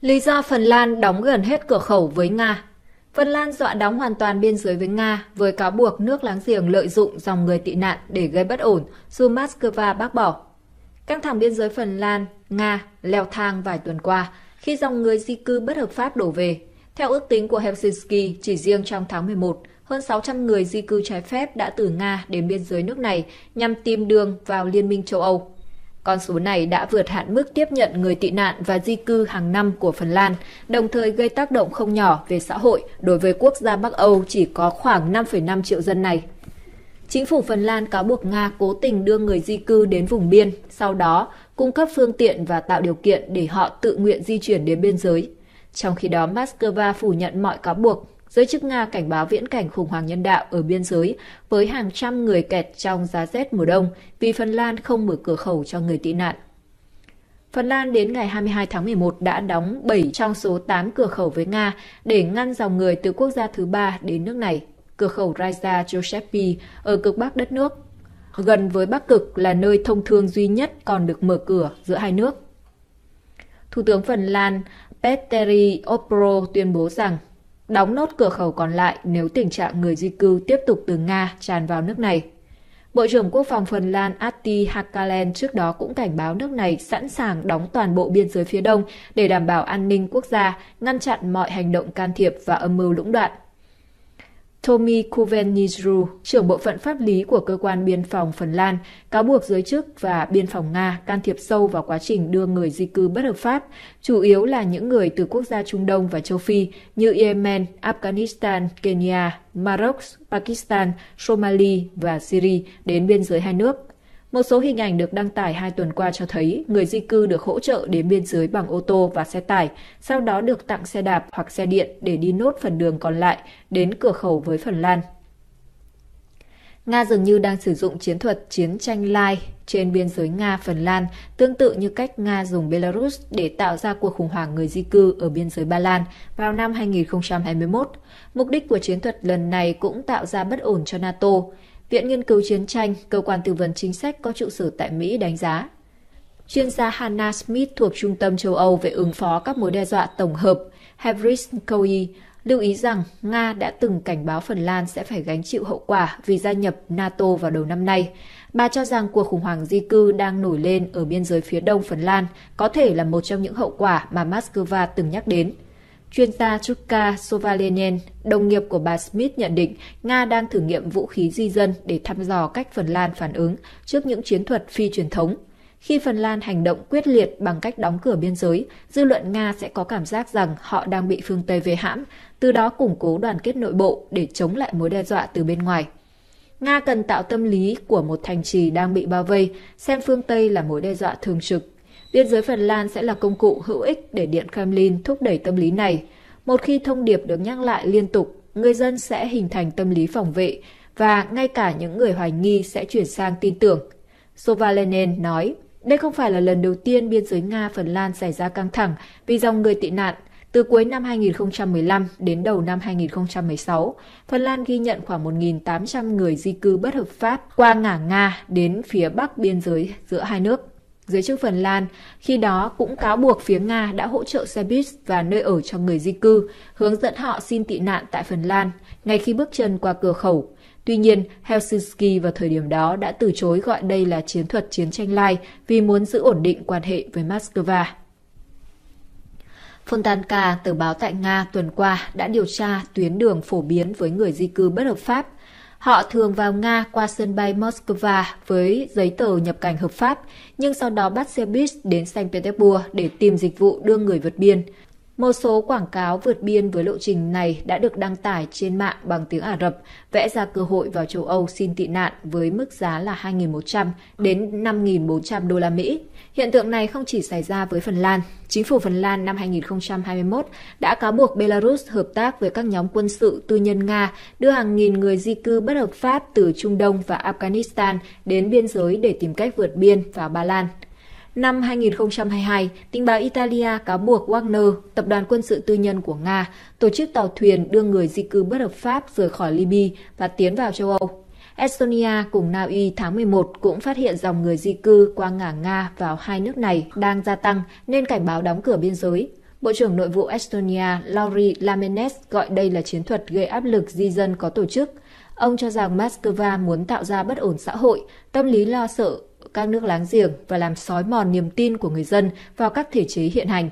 Lý do Phần Lan đóng gần hết cửa khẩu với Nga Phần Lan dọa đóng hoàn toàn biên giới với Nga với cáo buộc nước láng giềng lợi dụng dòng người tị nạn để gây bất ổn, dù Moscow bác bỏ. Căng thẳng biên giới Phần Lan, Nga leo thang vài tuần qua khi dòng người di cư bất hợp pháp đổ về. Theo ước tính của Helsinki, chỉ riêng trong tháng 11, hơn 600 người di cư trái phép đã từ Nga đến biên giới nước này nhằm tìm đường vào Liên minh châu Âu. Con số này đã vượt hạn mức tiếp nhận người tị nạn và di cư hàng năm của Phần Lan, đồng thời gây tác động không nhỏ về xã hội đối với quốc gia Bắc Âu chỉ có khoảng 5,5 triệu dân này. Chính phủ Phần Lan cáo buộc Nga cố tình đưa người di cư đến vùng biên, sau đó cung cấp phương tiện và tạo điều kiện để họ tự nguyện di chuyển đến biên giới. Trong khi đó, Moscow phủ nhận mọi cáo buộc Giới chức Nga cảnh báo viễn cảnh khủng hoảng nhân đạo ở biên giới với hàng trăm người kẹt trong giá rét mùa đông vì Phần Lan không mở cửa khẩu cho người tị nạn. Phần Lan đến ngày 22 tháng 11 đã đóng 7 trong số 8 cửa khẩu với Nga để ngăn dòng người từ quốc gia thứ ba đến nước này, cửa khẩu Raja Giuseppe ở cực bắc đất nước. Gần với Bắc Cực là nơi thông thương duy nhất còn được mở cửa giữa hai nước. Thủ tướng Phần Lan Petteri Opro tuyên bố rằng đóng nốt cửa khẩu còn lại nếu tình trạng người di cư tiếp tục từ Nga tràn vào nước này. Bộ trưởng Quốc phòng Phần Lan Atti Hakalen trước đó cũng cảnh báo nước này sẵn sàng đóng toàn bộ biên giới phía đông để đảm bảo an ninh quốc gia, ngăn chặn mọi hành động can thiệp và âm mưu lũng đoạn. Tommy Kuvenizru, trưởng bộ phận pháp lý của cơ quan biên phòng Phần Lan, cáo buộc giới chức và biên phòng Nga can thiệp sâu vào quá trình đưa người di cư bất hợp pháp, chủ yếu là những người từ quốc gia Trung Đông và châu Phi như Yemen, Afghanistan, Kenya, Maroc, Pakistan, Somalia và Syria đến biên giới hai nước. Một số hình ảnh được đăng tải hai tuần qua cho thấy người di cư được hỗ trợ đến biên giới bằng ô tô và xe tải, sau đó được tặng xe đạp hoặc xe điện để đi nốt phần đường còn lại đến cửa khẩu với Phần Lan. Nga dường như đang sử dụng chiến thuật chiến tranh lai trên biên giới Nga-Phần Lan, tương tự như cách Nga dùng Belarus để tạo ra cuộc khủng hoảng người di cư ở biên giới Ba Lan vào năm 2021. Mục đích của chiến thuật lần này cũng tạo ra bất ổn cho NATO. Viện Nghiên cứu Chiến tranh, cơ quan tư vấn chính sách có trụ sở tại Mỹ đánh giá. Chuyên gia Hannah Smith thuộc Trung tâm châu Âu về ứng phó các mối đe dọa tổng hợp Hebris Coe lưu ý rằng Nga đã từng cảnh báo Phần Lan sẽ phải gánh chịu hậu quả vì gia nhập NATO vào đầu năm nay. Bà cho rằng cuộc khủng hoảng di cư đang nổi lên ở biên giới phía đông Phần Lan có thể là một trong những hậu quả mà Moscow từng nhắc đến – Chuyên gia Chuka Sovalenen, đồng nghiệp của bà Smith nhận định Nga đang thử nghiệm vũ khí di dân để thăm dò cách Phần Lan phản ứng trước những chiến thuật phi truyền thống. Khi Phần Lan hành động quyết liệt bằng cách đóng cửa biên giới, dư luận Nga sẽ có cảm giác rằng họ đang bị phương Tây về hãm, từ đó củng cố đoàn kết nội bộ để chống lại mối đe dọa từ bên ngoài. Nga cần tạo tâm lý của một thành trì đang bị bao vây, xem phương Tây là mối đe dọa thường trực Biên giới Phần Lan sẽ là công cụ hữu ích để Điện Kremlin thúc đẩy tâm lý này. Một khi thông điệp được nhắc lại liên tục, người dân sẽ hình thành tâm lý phòng vệ và ngay cả những người hoài nghi sẽ chuyển sang tin tưởng. Sovalenin nói, đây không phải là lần đầu tiên biên giới Nga-Phần Lan xảy ra căng thẳng vì dòng người tị nạn. Từ cuối năm 2015 đến đầu năm 2016, Phần Lan ghi nhận khoảng 1.800 người di cư bất hợp pháp qua ngả Nga đến phía bắc biên giới giữa hai nước giới chức Phần Lan, khi đó cũng cáo buộc phía Nga đã hỗ trợ xe buýt và nơi ở cho người di cư, hướng dẫn họ xin tị nạn tại Phần Lan ngay khi bước chân qua cửa khẩu. Tuy nhiên, Helsinki vào thời điểm đó đã từ chối gọi đây là chiến thuật chiến tranh lai vì muốn giữ ổn định quan hệ với Moscow. Fontanka, tờ báo tại Nga tuần qua đã điều tra tuyến đường phổ biến với người di cư bất hợp pháp Họ thường vào Nga qua sân bay Moscow với giấy tờ nhập cảnh hợp pháp, nhưng sau đó bắt xe buýt đến Saint Petersburg để tìm dịch vụ đưa người vượt biên. Một số quảng cáo vượt biên với lộ trình này đã được đăng tải trên mạng bằng tiếng Ả Rập, vẽ ra cơ hội vào châu Âu xin tị nạn với mức giá là 2.100 đến 5.400 đô la Mỹ. Hiện tượng này không chỉ xảy ra với Phần Lan. Chính phủ Phần Lan năm 2021 đã cáo buộc Belarus hợp tác với các nhóm quân sự tư nhân Nga đưa hàng nghìn người di cư bất hợp pháp từ Trung Đông và Afghanistan đến biên giới để tìm cách vượt biên vào Ba Lan. Năm 2022, tình báo Italia cáo buộc Wagner, tập đoàn quân sự tư nhân của Nga, tổ chức tàu thuyền đưa người di cư bất hợp pháp rời khỏi Libya và tiến vào châu Âu. Estonia cùng Na Uy tháng 11 cũng phát hiện dòng người di cư qua ngả Nga vào hai nước này đang gia tăng nên cảnh báo đóng cửa biên giới. Bộ trưởng Nội vụ Estonia Lauri Lamenes gọi đây là chiến thuật gây áp lực di dân có tổ chức. Ông cho rằng Moscow muốn tạo ra bất ổn xã hội, tâm lý lo sợ các nước láng giềng và làm sói mòn niềm tin của người dân vào các thể chế hiện hành.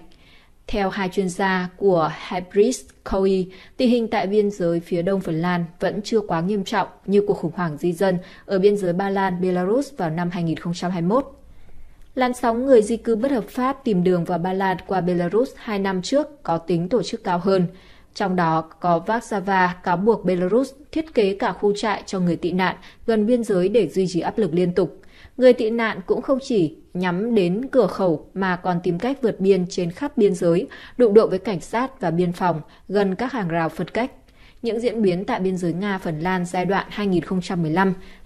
Theo hai chuyên gia của Hybris Coe, tình hình tại biên giới phía đông Phần Lan vẫn chưa quá nghiêm trọng như cuộc khủng hoảng di dân ở biên giới Ba Lan, Belarus vào năm 2021. Làn sóng người di cư bất hợp pháp tìm đường vào Ba Lan qua Belarus hai năm trước có tính tổ chức cao hơn. Trong đó có Warsaw cáo buộc Belarus thiết kế cả khu trại cho người tị nạn gần biên giới để duy trì áp lực liên tục – người tị nạn cũng không chỉ nhắm đến cửa khẩu mà còn tìm cách vượt biên trên khắp biên giới, đụng độ với cảnh sát và biên phòng gần các hàng rào phân cách. Những diễn biến tại biên giới Nga-Phần Lan giai đoạn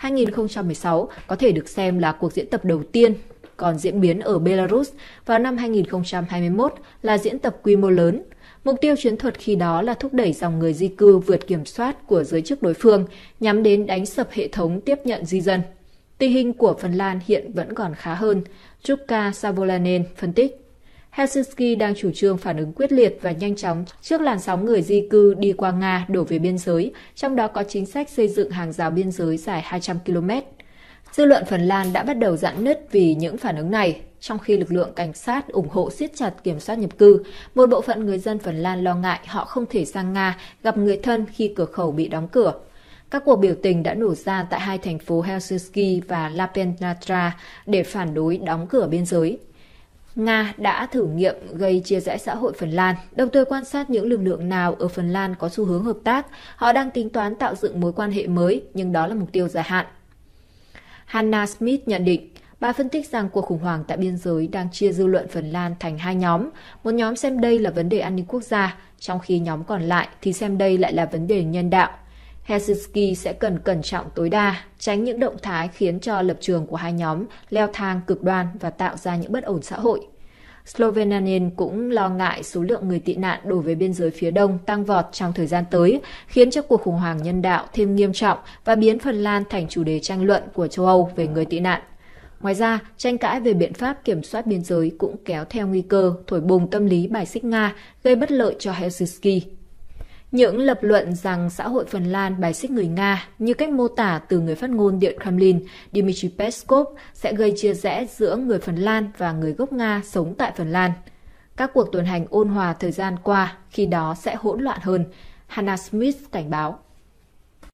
2015-2016 có thể được xem là cuộc diễn tập đầu tiên còn diễn biến ở Belarus vào năm 2021 là diễn tập quy mô lớn. Mục tiêu chiến thuật khi đó là thúc đẩy dòng người di cư vượt kiểm soát của giới chức đối phương, nhắm đến đánh sập hệ thống tiếp nhận di dân. Tình hình của Phần Lan hiện vẫn còn khá hơn, Jukka Savolainen phân tích. Helsinki đang chủ trương phản ứng quyết liệt và nhanh chóng trước làn sóng người di cư đi qua Nga đổ về biên giới, trong đó có chính sách xây dựng hàng rào biên giới dài 200 km. Dư luận Phần Lan đã bắt đầu giãn nứt vì những phản ứng này, trong khi lực lượng cảnh sát ủng hộ siết chặt kiểm soát nhập cư, một bộ phận người dân Phần Lan lo ngại họ không thể sang Nga gặp người thân khi cửa khẩu bị đóng cửa. Các cuộc biểu tình đã nổ ra tại hai thành phố Helsinki và La Penatra để phản đối đóng cửa biên giới. Nga đã thử nghiệm gây chia rẽ xã hội Phần Lan, đồng thời quan sát những lực lượng nào ở Phần Lan có xu hướng hợp tác. Họ đang tính toán tạo dựng mối quan hệ mới, nhưng đó là mục tiêu dài hạn. Hannah Smith nhận định, Bà phân tích rằng cuộc khủng hoảng tại biên giới đang chia dư luận Phần Lan thành hai nhóm. Một nhóm xem đây là vấn đề an ninh quốc gia, trong khi nhóm còn lại thì xem đây lại là vấn đề nhân đạo. Helsinki sẽ cần cẩn trọng tối đa, tránh những động thái khiến cho lập trường của hai nhóm leo thang cực đoan và tạo ra những bất ổn xã hội. Slovenia cũng lo ngại số lượng người tị nạn đổ về biên giới phía đông tăng vọt trong thời gian tới, khiến cho cuộc khủng hoảng nhân đạo thêm nghiêm trọng và biến Phần Lan thành chủ đề tranh luận của châu Âu về người tị nạn. Ngoài ra, tranh cãi về biện pháp kiểm soát biên giới cũng kéo theo nguy cơ thổi bùng tâm lý bài xích Nga, gây bất lợi cho Helsinki những lập luận rằng xã hội Phần Lan bài xích người Nga như cách mô tả từ người phát ngôn Điện Kremlin Dmitry Peskov sẽ gây chia rẽ giữa người Phần Lan và người gốc Nga sống tại Phần Lan. Các cuộc tuần hành ôn hòa thời gian qua khi đó sẽ hỗn loạn hơn, Hannah Smith cảnh báo.